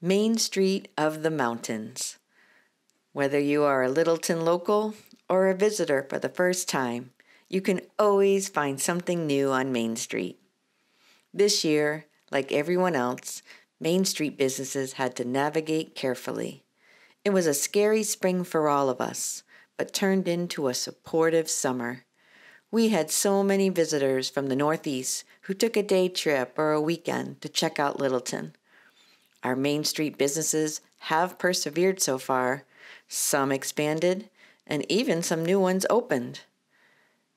Main Street of the Mountains. Whether you are a Littleton local or a visitor for the first time, you can always find something new on Main Street. This year, like everyone else, Main Street businesses had to navigate carefully. It was a scary spring for all of us, but turned into a supportive summer. We had so many visitors from the Northeast who took a day trip or a weekend to check out Littleton. Our Main Street businesses have persevered so far, some expanded, and even some new ones opened.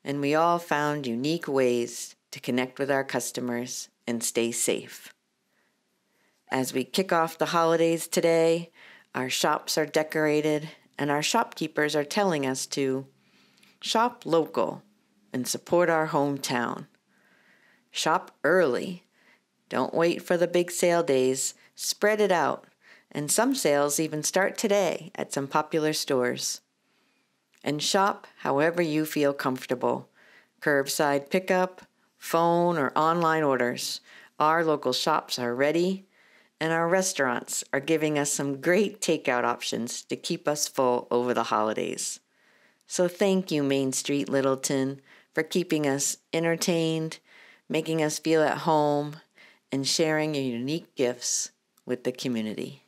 And we all found unique ways to connect with our customers and stay safe. As we kick off the holidays today, our shops are decorated and our shopkeepers are telling us to shop local and support our hometown. Shop early. Don't wait for the big sale days Spread it out, and some sales even start today at some popular stores. And shop however you feel comfortable curbside pickup, phone, or online orders. Our local shops are ready, and our restaurants are giving us some great takeout options to keep us full over the holidays. So thank you, Main Street Littleton, for keeping us entertained, making us feel at home, and sharing your unique gifts with the community.